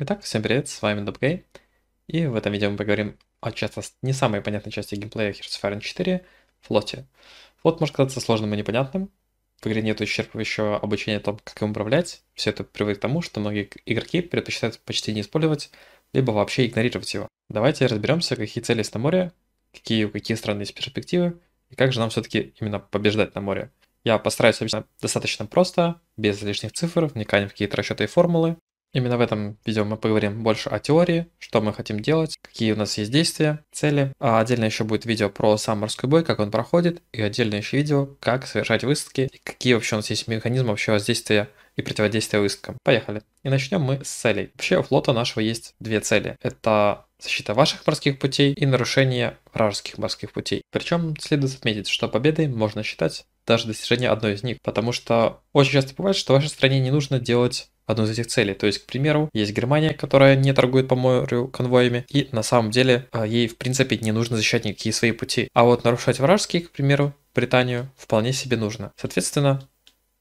Итак, всем привет, с вами Дубгей, и в этом видео мы поговорим о часто не самой понятной части геймплея Heroes of Iron 4 — флоте. Флот может казаться сложным и непонятным, в игре нет исчерпывающего обучения о том, как им управлять, все это приводит к тому, что многие игроки предпочитают почти не использовать, либо вообще игнорировать его. Давайте разберемся, какие цели есть на море, какие у какие страны есть перспективы, и как же нам все-таки именно побеждать на море. Я постараюсь объяснить достаточно просто, без лишних цифр, вникаем в какие-то расчеты и формулы. Именно в этом видео мы поговорим больше о теории, что мы хотим делать, какие у нас есть действия, цели. А отдельно еще будет видео про сам морской бой, как он проходит, и отдельное еще видео, как совершать выставки, и какие вообще у нас есть механизмы вообще воздействия и противодействия высадкам. Поехали. И начнем мы с целей. Вообще у флота нашего есть две цели. Это защита ваших морских путей и нарушение вражеских морских путей. Причем следует отметить, что победой можно считать даже достижение одной из них, потому что очень часто бывает, что вашей стране не нужно делать одну из этих целей. То есть, к примеру, есть Германия, которая не торгует по морю конвоями, и на самом деле а, ей, в принципе, не нужно защищать никакие свои пути. А вот нарушать вражеские, к примеру, Британию вполне себе нужно. Соответственно,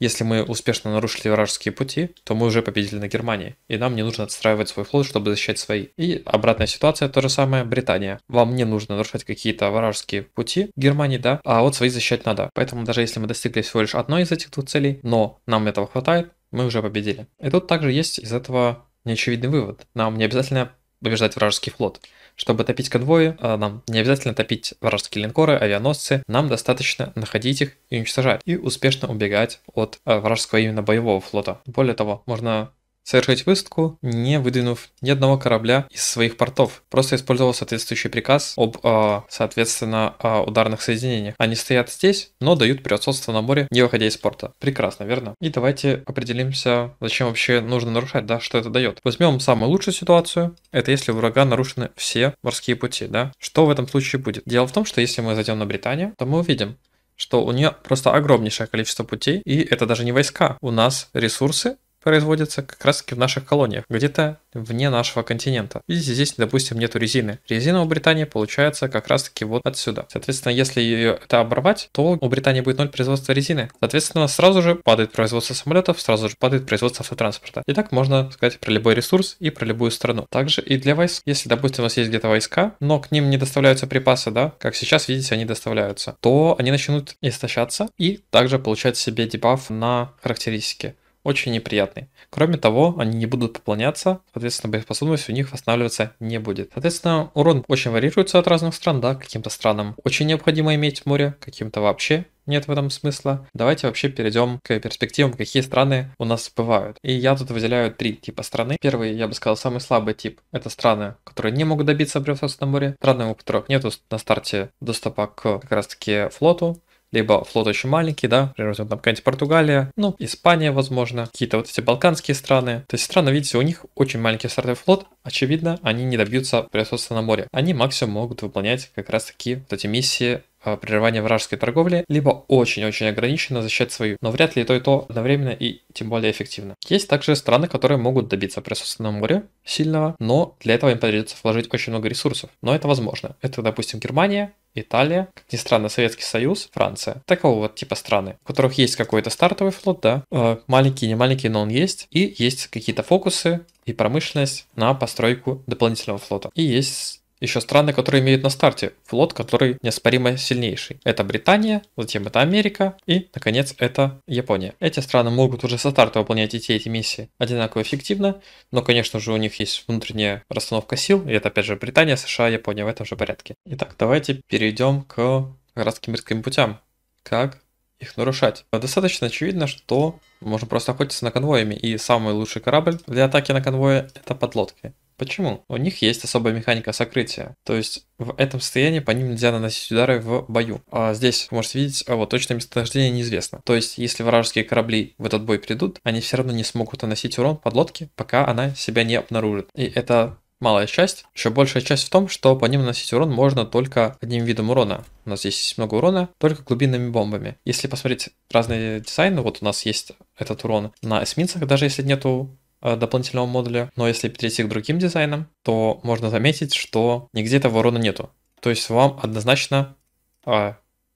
если мы успешно нарушили вражеские пути, то мы уже победили на Германии, и нам не нужно отстраивать свой флот, чтобы защищать свои. И обратная ситуация, то же самое, Британия. Вам не нужно нарушать какие-то вражеские пути Германии, да, а вот свои защищать надо. Поэтому даже если мы достигли всего лишь одной из этих двух целей, но нам этого хватает, мы уже победили. И тут также есть из этого неочевидный вывод. Нам не обязательно побеждать вражеский флот. Чтобы топить конвои, э, нам не обязательно топить вражеские линкоры, авианосцы, нам достаточно находить их и уничтожать, и успешно убегать от э, вражеского именно боевого флота. Более того, можно совершить высадку, не выдвинув ни одного корабля из своих портов. Просто использовал соответствующий приказ об, а, соответственно, а, ударных соединениях. Они стоят здесь, но дают превосходство на море, не выходя из порта. Прекрасно, верно? И давайте определимся, зачем вообще нужно нарушать, да, что это дает. Возьмем самую лучшую ситуацию, это если у врага нарушены все морские пути, да. Что в этом случае будет? Дело в том, что если мы зайдем на Британию, то мы увидим, что у нее просто огромнейшее количество путей, и это даже не войска. У нас ресурсы производятся как раз таки в наших колониях, где-то вне нашего континента. Видите, здесь, допустим, нету резины. Резина у Британии получается как раз таки вот отсюда. Соответственно, если ее это оборвать, то у Британии будет ноль производства резины. Соответственно, сразу же падает производство самолетов, сразу же падает производство автотранспорта. И так можно сказать про любой ресурс и про любую страну. Также и для войск. Если, допустим, у нас есть где-то войска, но к ним не доставляются припасы, да, как сейчас, видите, они доставляются, то они начнут истощаться и также получать себе дебаф на характеристики очень неприятный. Кроме того, они не будут пополняться, соответственно, боеспособность у них восстанавливаться не будет. Соответственно, урон очень варьируется от разных стран, да, каким-то странам очень необходимо иметь в море, каким-то вообще нет в этом смысла. Давайте вообще перейдем к перспективам, какие страны у нас бывают. И я тут выделяю три типа страны. Первый, я бы сказал, самый слабый тип – это страны, которые не могут добиться превосходства на море, страны, у которых нету на старте доступа к как раз-таки флоту, либо флот очень маленький, да, например, там какая-нибудь Португалия, ну, Испания, возможно, какие-то вот эти балканские страны. То есть страны, видите, у них очень маленький стартовый флот, очевидно, они не добьются присутствия на море. Они максимум могут выполнять как раз-таки вот эти миссии Э, прерывания вражеской торговли, либо очень-очень ограниченно защищать свою, но вряд ли и то, и то одновременно и тем более эффективно. Есть также страны, которые могут добиться присутствия на море сильного, но для этого им придется вложить очень много ресурсов. Но это возможно. Это, допустим, Германия, Италия, как ни странно, Советский Союз, Франция. Такого вот типа страны, у которых есть какой-то стартовый флот, да, э, маленький, не маленький, но он есть, и есть какие-то фокусы и промышленность на постройку дополнительного флота. И есть еще страны, которые имеют на старте флот, который неоспоримо сильнейший. Это Британия, затем это Америка и, наконец, это Япония. Эти страны могут уже со старта выполнять и эти миссии одинаково эффективно, но, конечно же, у них есть внутренняя расстановка сил, и это, опять же, Британия, США, Япония в этом же порядке. Итак, давайте перейдем к городским мирским путям. Как их нарушать. Достаточно очевидно, что можно просто охотиться на конвоями, и самый лучший корабль для атаки на конвоя это подлодки. Почему? У них есть особая механика сокрытия. То есть в этом состоянии по ним нельзя наносить удары в бою. А здесь, вы можете видеть, а вот точное местонахождение неизвестно. То есть, если вражеские корабли в этот бой придут, они все равно не смогут наносить урон подлодке, пока она себя не обнаружит. И это малая часть. Еще большая часть в том, что по ним наносить урон можно только одним видом урона. У нас здесь есть много урона, только глубинными бомбами. Если посмотреть разные дизайны, вот у нас есть этот урон на эсминцах, даже если нету Э, дополнительного модуля. Но если перейти к другим дизайнам, то можно заметить, что нигде этого урона нету. То есть вам однозначно, э,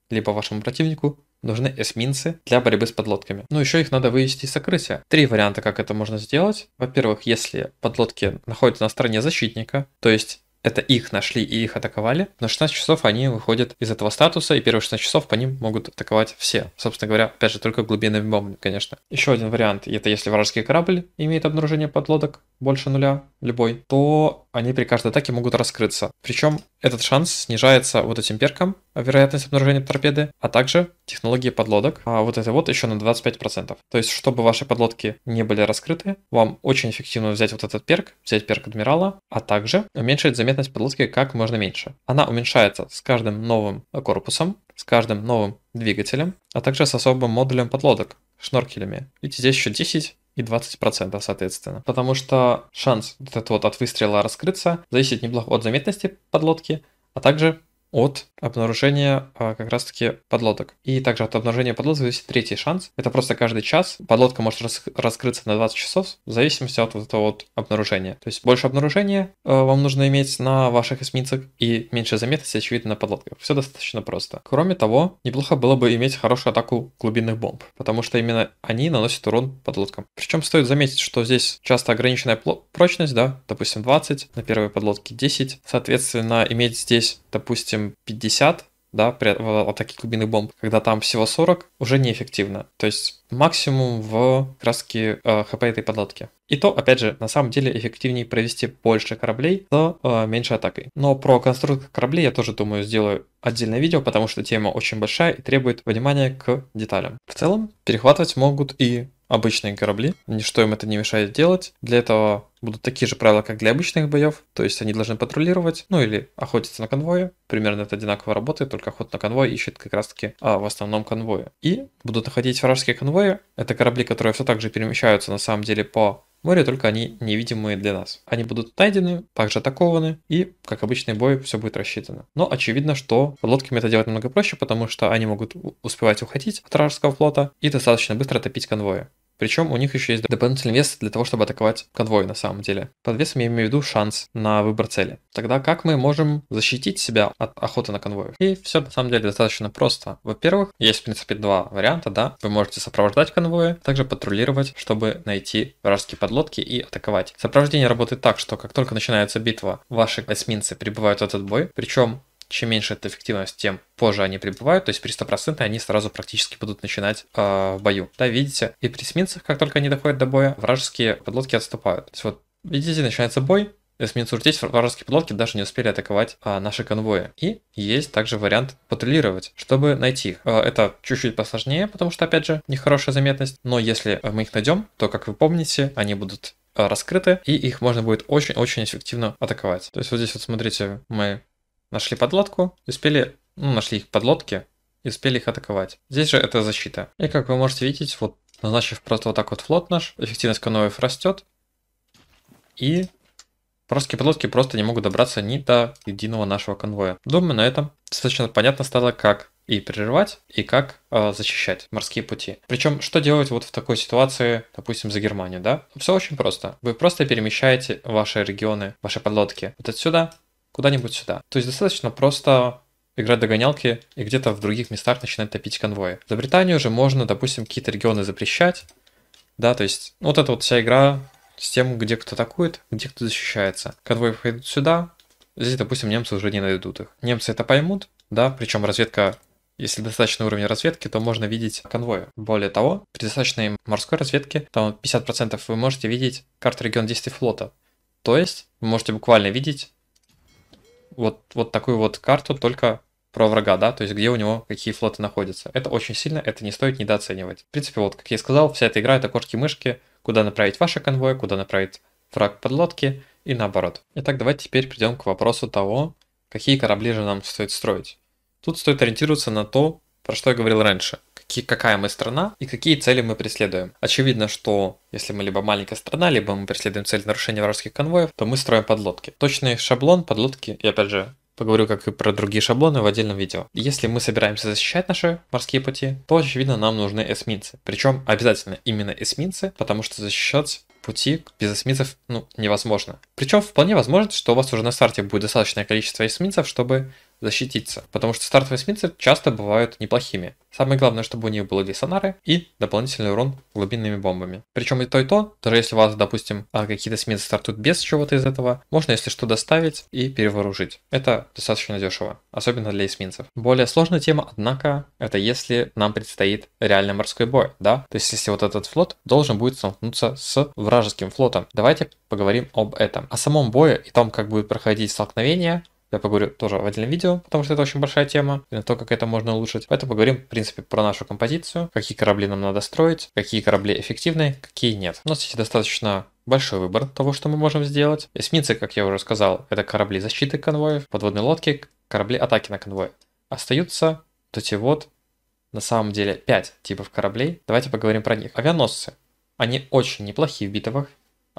либо вашему противнику, нужны эсминцы для борьбы с подлодками. Но ну, еще их надо вывести из сокрытия. Три варианта, как это можно сделать. Во-первых, если подлодки находятся на стороне защитника, то есть это их нашли и их атаковали. На 16 часов они выходят из этого статуса, и первые 16 часов по ним могут атаковать все. Собственно говоря, опять же, только глубинными бомбами, конечно. Еще один вариант, это если вражеский корабль имеет обнаружение подлодок больше нуля, любой, то они при каждой атаке могут раскрыться. Причем этот шанс снижается вот этим перком, Э, вероятность обнаружения торпеды, а также технологии подлодок, а вот это вот еще на 25%. То есть, чтобы ваши подлодки не были раскрыты, вам очень эффективно взять вот этот перк, взять перк адмирала, а также уменьшить заметность подлодки как можно меньше. Она уменьшается с каждым новым корпусом, с каждым новым двигателем, а также с особым модулем подлодок, шноркелями. Видите, здесь еще 10 и 20% соответственно. Потому что шанс вот этот вот от выстрела раскрыться зависит неплохо от заметности подлодки, а также от обнаружения а, как раз-таки подлодок. И также от обнаружения подлодок зависит третий шанс. Это просто каждый час подлодка может рас раскрыться на 20 часов в зависимости от вот этого вот обнаружения. То есть больше обнаружения э, вам нужно иметь на ваших эсминцах и меньше заметности, очевидно, на подлодках. Все достаточно просто. Кроме того, неплохо было бы иметь хорошую атаку глубинных бомб, потому что именно они наносят урон подлодкам. Причем стоит заметить, что здесь часто ограниченная прочность, да, допустим 20, на первой подлодке 10. Соответственно, иметь здесь, допустим, допустим, 50, да, при атаке глубинных бомб, когда там всего 40, уже неэффективно. То есть максимум в краске э, хп этой подлодки. И то, опять же, на самом деле эффективнее провести больше кораблей с э, меньшей атакой. Но про конструкцию кораблей я тоже, думаю, сделаю отдельное видео, потому что тема очень большая и требует внимания к деталям. В целом, перехватывать могут и обычные корабли, ничто им это не мешает делать. Для этого Будут такие же правила, как для обычных боев, то есть они должны патрулировать, ну или охотиться на конвое. Примерно это одинаково работает, только охота на конвой ищет как раз-таки а, в основном конвои. И будут находить вражеские конвои. Это корабли, которые все так же перемещаются на самом деле по морю, только они невидимые для нас. Они будут найдены, также атакованы, и, как обычный бой, все будет рассчитано. Но очевидно, что лодками это делать намного проще, потому что они могут успевать уходить от вражеского флота и достаточно быстро топить конвои. Причем у них еще есть дополнительный вес для того, чтобы атаковать конвой на самом деле. Под весом я имею в виду шанс на выбор цели. Тогда как мы можем защитить себя от охоты на конвоев? И все на самом деле достаточно просто. Во-первых, есть в принципе два варианта, да. Вы можете сопровождать конвои, также патрулировать, чтобы найти вражеские подлодки и атаковать. Сопровождение работает так, что как только начинается битва, ваши эсминцы прибывают в этот бой, причем чем меньше эта эффективность, тем позже они прибывают, то есть при 100% они сразу практически будут начинать э, в бою. Да, видите, и при эсминцах, как только они доходят до боя, вражеские подлодки отступают. То есть вот, видите, начинается бой, эсминцы уртеть, вражеские подлодки даже не успели атаковать а, наши конвои. И есть также вариант патрулировать, чтобы найти их. А, это чуть-чуть посложнее, потому что, опять же, нехорошая заметность, но если мы их найдем, то, как вы помните, они будут а, раскрыты, и их можно будет очень-очень эффективно атаковать. То есть вот здесь вот смотрите, мы Нашли подлодку, успели, ну, нашли их подлодки и успели их атаковать. Здесь же это защита. И как вы можете видеть, вот назначив просто вот так вот флот наш, эффективность конвоев растет. И Вражеские подлодки просто не могут добраться ни до единого нашего конвоя. Думаю, на этом достаточно понятно стало, как и прерывать, и как э, защищать морские пути. Причем, что делать вот в такой ситуации, допустим, за Германию, да? Все очень просто. Вы просто перемещаете ваши регионы, ваши подлодки вот отсюда куда-нибудь сюда. То есть достаточно просто играть догонялки и где-то в других местах начинать топить конвои. За Британию уже можно, допустим, какие-то регионы запрещать, да, то есть вот эта вот вся игра с тем, где кто атакует, где кто защищается. Конвои пойдут сюда, здесь, допустим, немцы уже не найдут их. Немцы это поймут, да, причем разведка если достаточно уровень разведки, то можно видеть конвои. Более того, при достаточной морской разведке, там 50% вы можете видеть карту регион действий флота. То есть вы можете буквально видеть вот, вот такую вот карту только про врага, да, то есть где у него какие флоты находятся. Это очень сильно, это не стоит недооценивать. В принципе, вот, как я и сказал, вся эта игра это кошки-мышки, куда направить ваши конвои, куда направить враг подлодки и наоборот. Итак, давайте теперь придем к вопросу того, какие корабли же нам стоит строить. Тут стоит ориентироваться на то, про что я говорил раньше – какая мы страна и какие цели мы преследуем. Очевидно, что если мы либо маленькая страна, либо мы преследуем цель нарушения вражеских конвоев, то мы строим подлодки. Точный шаблон подлодки, и опять же, поговорю как и про другие шаблоны в отдельном видео. Если мы собираемся защищать наши морские пути, то, очевидно, нам нужны эсминцы. Причем обязательно именно эсминцы, потому что защищать пути без эсминцев ну, невозможно. Причем вполне возможно, что у вас уже на старте будет достаточное количество эсминцев, чтобы защититься, потому что стартовые эсминцы часто бывают неплохими. Самое главное, чтобы у них были десонары и дополнительный урон глубинными бомбами. Причем и то, и то, даже если у вас, допустим, а, какие-то эсминцы стартуют без чего-то из этого, можно, если что, доставить и перевооружить. Это достаточно дешево, особенно для эсминцев. Более сложная тема, однако, это если нам предстоит реальный морской бой, да? То есть, если вот этот флот должен будет столкнуться с вражеским флотом. Давайте поговорим об этом. О самом бое и том, как будет проходить столкновение, я поговорю тоже в отдельном видео, потому что это очень большая тема, и на то, как это можно улучшить. Поэтому поговорим, в принципе, про нашу композицию, какие корабли нам надо строить, какие корабли эффективны, какие нет. У нас есть достаточно большой выбор того, что мы можем сделать. Эсминцы, как я уже сказал, это корабли защиты конвоев, подводные лодки, корабли атаки на конвой. Остаются тут и вот на самом деле 5 типов кораблей. Давайте поговорим про них. Авианосцы. Они очень неплохие в битвах,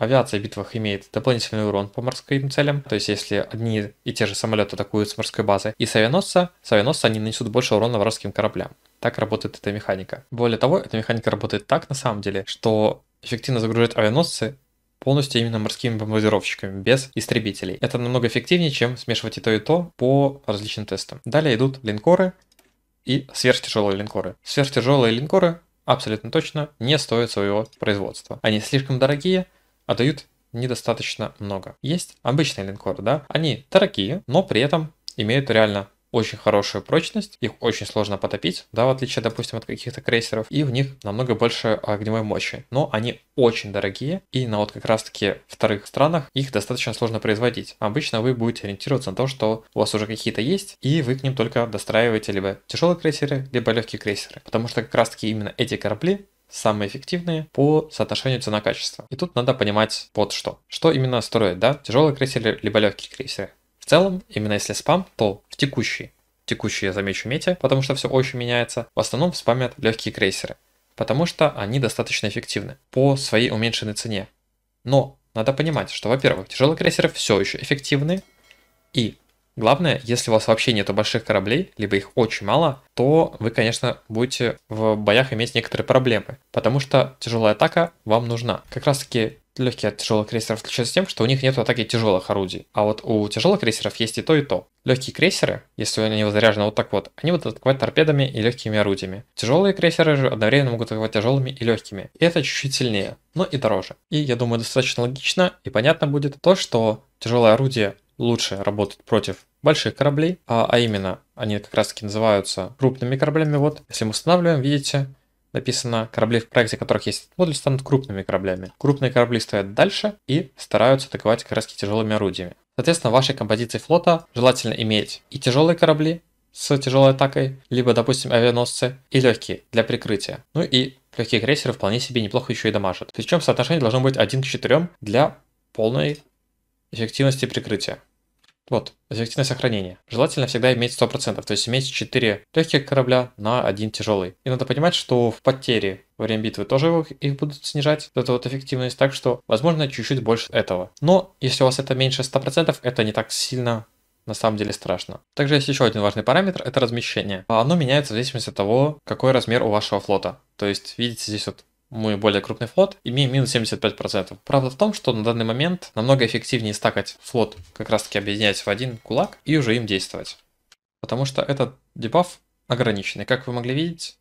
Авиация в битвах имеет дополнительный урон по морским целям, то есть если одни и те же самолеты атакуют с морской базы и с авианосца, с авианосца они нанесут больше урона вражеским кораблям. Так работает эта механика. Более того, эта механика работает так на самом деле, что эффективно загружать авианосцы полностью именно морскими бомбардировщиками, без истребителей. Это намного эффективнее, чем смешивать и то, и то по различным тестам. Далее идут линкоры и сверхтяжелые линкоры. Сверхтяжелые линкоры абсолютно точно не стоят своего производства. Они слишком дорогие, а дают недостаточно много. Есть обычные линкоры, да, они дорогие, но при этом имеют реально очень хорошую прочность, их очень сложно потопить, да, в отличие, допустим, от каких-то крейсеров, и в них намного больше а, огневой мощи. Но они очень дорогие, и на вот как раз-таки вторых странах их достаточно сложно производить. Обычно вы будете ориентироваться на то, что у вас уже какие-то есть, и вы к ним только достраиваете либо тяжелые крейсеры, либо легкие крейсеры. Потому что как раз-таки именно эти корабли самые эффективные по соотношению цена-качество. И тут надо понимать под что. Что именно строить, да, тяжелые крейсеры либо легкие крейсеры. В целом, именно если спам, то в текущий, текущий я замечу мете, потому что все очень меняется, в основном спамят легкие крейсеры, потому что они достаточно эффективны по своей уменьшенной цене. Но надо понимать, что, во-первых, тяжелые крейсеры все еще эффективны, и Главное, если у вас вообще нету больших кораблей, либо их очень мало, то вы, конечно, будете в боях иметь некоторые проблемы, потому что тяжелая атака вам нужна. Как раз таки легкие от тяжелых крейсеров отличаются тем, что у них нет атаки тяжелых орудий. А вот у тяжелых крейсеров есть и то, и то. Легкие крейсеры, если они заряжены вот так вот, они будут атаковать торпедами и легкими орудиями. Тяжелые крейсеры же одновременно могут атаковать тяжелыми и легкими. И это чуть-чуть сильнее, но и дороже. И я думаю, достаточно логично и понятно будет то, что тяжелое орудие лучше работать против больших кораблей, а, а именно они как раз таки называются крупными кораблями. Вот, если мы устанавливаем, видите, написано, корабли, в проекте которых есть модуль, станут крупными кораблями. Крупные корабли стоят дальше и стараются атаковать как раз тяжелыми орудиями. Соответственно, в вашей композиции флота желательно иметь и тяжелые корабли с тяжелой атакой, либо, допустим, авианосцы, и легкие для прикрытия. Ну и легкие крейсеры вполне себе неплохо еще и дамажат. Причем соотношение должно быть 1 к 4 для полной эффективности прикрытия. Вот, эффективность сохранения. Желательно всегда иметь 100%, то есть иметь 4 легких корабля на один тяжелый. И надо понимать, что в потере во время битвы тоже их будут снижать, вот эту вот эффективность, так что, возможно, чуть-чуть больше этого. Но если у вас это меньше 100%, это не так сильно на самом деле страшно. Также есть еще один важный параметр, это размещение. А оно меняется в зависимости от того, какой размер у вашего флота. То есть, видите, здесь вот мы более крупный флот, имеем минус 75%. Правда в том, что на данный момент намного эффективнее стакать флот, как раз таки объединять в один кулак и уже им действовать. Потому что этот дебаф ограниченный. Как вы могли видеть,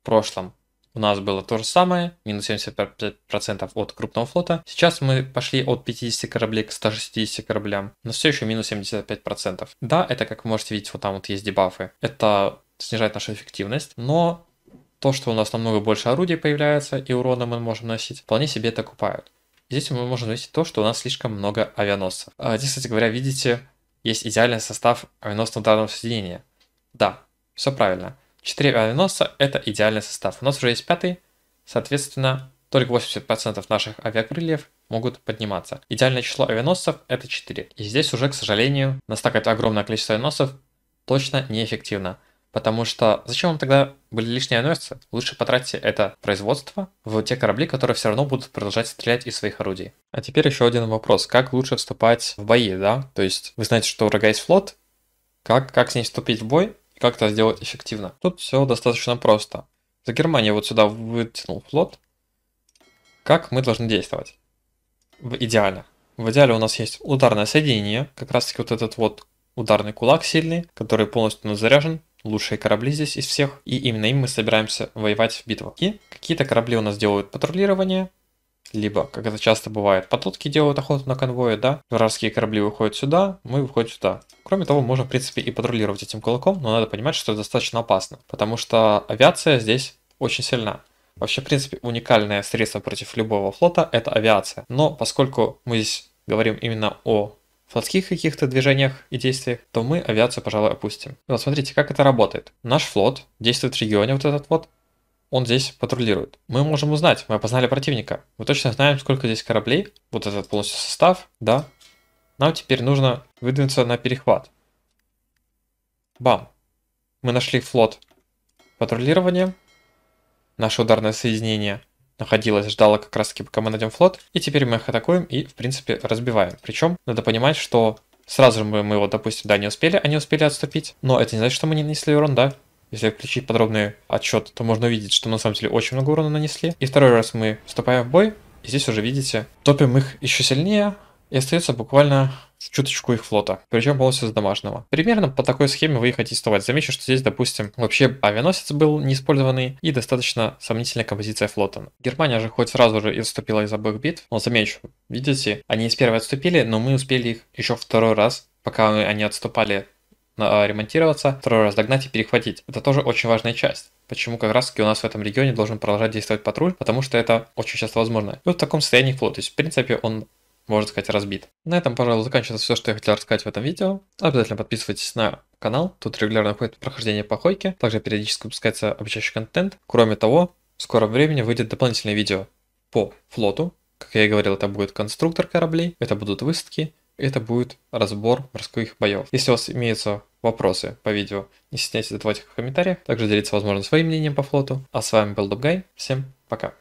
в прошлом у нас было то же самое, минус 75% от крупного флота. Сейчас мы пошли от 50 кораблей к 160 кораблям, но все еще минус 75%. Да, это, как вы можете видеть, вот там вот есть дебафы. Это снижает нашу эффективность, но то, что у нас намного больше орудий появляется и урона мы можем носить, вполне себе это купают. Здесь мы можем увидеть то, что у нас слишком много авианосцев. А, здесь, кстати говоря, видите, есть идеальный состав авианосного ударного соединения. Да, все правильно. 4 авианосца – это идеальный состав. У нас уже есть пятый, соответственно, только 80% наших авиакрыльев могут подниматься. Идеальное число авианосцев – это 4. И здесь уже, к сожалению, настакать огромное количество авианосцев точно неэффективно. Потому что зачем вам тогда были лишние аносцы? Лучше потратьте это производство в те корабли, которые все равно будут продолжать стрелять из своих орудий. А теперь еще один вопрос. Как лучше вступать в бои, да? То есть вы знаете, что у врага есть флот, как, как с ней вступить в бой и как это сделать эффективно? Тут все достаточно просто. За Германию вот сюда вытянул флот. Как мы должны действовать? В идеале. В идеале у нас есть ударное соединение, как раз таки вот этот вот ударный кулак сильный, который полностью заряжен, лучшие корабли здесь из всех, и именно им мы собираемся воевать в битву И какие-то корабли у нас делают патрулирование, либо, как это часто бывает, потутки делают охоту на конвои, да, вражеские корабли выходят сюда, мы выходим сюда. Кроме того, можно, в принципе, и патрулировать этим кулаком, но надо понимать, что это достаточно опасно, потому что авиация здесь очень сильна. Вообще, в принципе, уникальное средство против любого флота – это авиация. Но поскольку мы здесь говорим именно о в флотских каких-то движениях и действиях, то мы авиацию, пожалуй, опустим. И вот смотрите, как это работает. Наш флот действует в регионе вот этот вот, он здесь патрулирует. Мы можем узнать, мы опознали противника. Мы точно знаем, сколько здесь кораблей, вот этот полностью состав, да. Нам теперь нужно выдвинуться на перехват. Бам. Мы нашли флот патрулирования, наше ударное соединение – находилась, ждала как раз таки, пока мы найдем флот. И теперь мы их атакуем и, в принципе, разбиваем. Причем надо понимать, что сразу же мы его, допустим, да, не успели, они успели отступить. Но это не значит, что мы не нанесли урон, да? Если включить подробный отчет, то можно увидеть, что мы, на самом деле очень много урона нанесли. И второй раз мы вступаем в бой, и здесь уже, видите, топим их еще сильнее. И остается буквально в чуточку их флота, причем полностью с домашнего. Примерно по такой схеме вы их хотите аттестовать. Замечу, что здесь, допустим, вообще авианосец был неиспользованный и достаточно сомнительная композиция флота. Германия же хоть сразу же и отступила из обоих битв, но замечу, видите, они из первой отступили, но мы успели их еще второй раз пока они отступали а, ремонтироваться, второй раз догнать и перехватить. Это тоже очень важная часть. Почему как раз таки у нас в этом регионе должен продолжать действовать патруль, потому что это очень часто возможно. И вот в таком состоянии флот. То есть, в принципе, он можно сказать, разбит. На этом, пожалуй, заканчивается все, что я хотел рассказать в этом видео. Обязательно подписывайтесь на канал, тут регулярно ходит прохождение походки, также периодически выпускается обучающий контент. Кроме того, в скором времени выйдет дополнительное видео по флоту. Как я и говорил, это будет конструктор кораблей, это будут выставки, это будет разбор морских боев. Если у вас имеются вопросы по видео, не стесняйтесь задавать их в комментариях, также делиться, возможно, своим мнением по флоту. А с вами был Дубгай, всем пока!